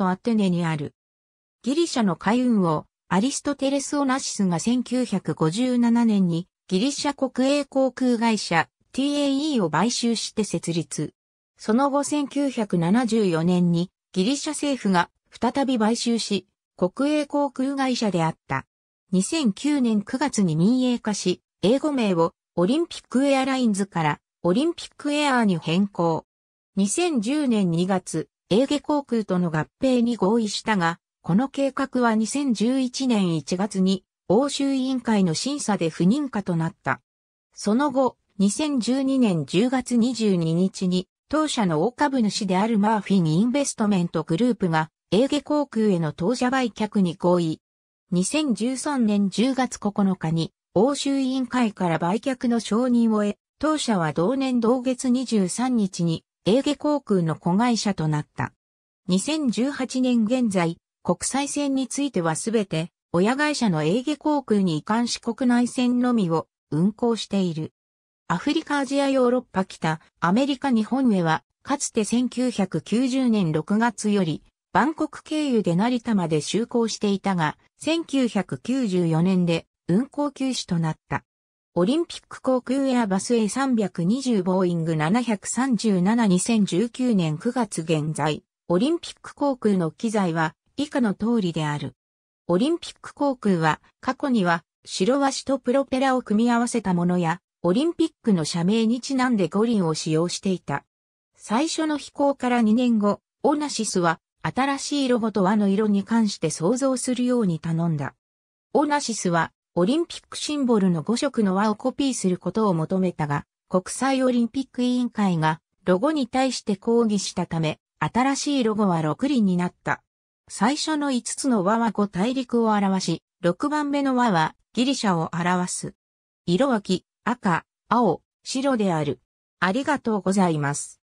トアテネにある。ギリシャの海運王、アリストテレス・オナシスが1957年にギリシャ国営航空会社 TAE を買収して設立。その後1974年にギリシャ政府が再び買収し、国営航空会社であった。2009年9月に民営化し、英語名をオリンピックエアラインズからオリンピックエアーに変更。2010年2月、エーゲ航空との合併に合意したが、この計画は2011年1月に欧州委員会の審査で不認可となった。その後、2012年10月22日に、当社の大株主であるマーフィンインベストメントグループが、エーゲ航空への当社売却に合意。2013年10月9日に、欧州委員会から売却の承認を得、当社は同年同月23日に、エーゲ航空の子会社となった。2018年現在、国際線についてはすべて、親会社のエーゲ航空に移管し国内線のみを運航している。アフリカアジアヨーロッパ北、アメリカ日本へは、かつて1990年6月より、バンコク経由で成田まで就航していたが、1994年で運航休止となった。オリンピック航空エアバス A320 ボーイング7372019年9月現在、オリンピック航空の機材は以下の通りである。オリンピック航空は過去には白足とプロペラを組み合わせたものやオリンピックの社名にちなんで五輪を使用していた。最初の飛行から2年後、オナシスは新しいロゴと和の色に関して想像するように頼んだ。オナシスはオリンピックシンボルの5色の輪をコピーすることを求めたが、国際オリンピック委員会がロゴに対して抗議したため、新しいロゴは6輪になった。最初の5つの輪は5大陸を表し、6番目の輪はギリシャを表す。色は黄、赤、青、白である。ありがとうございます。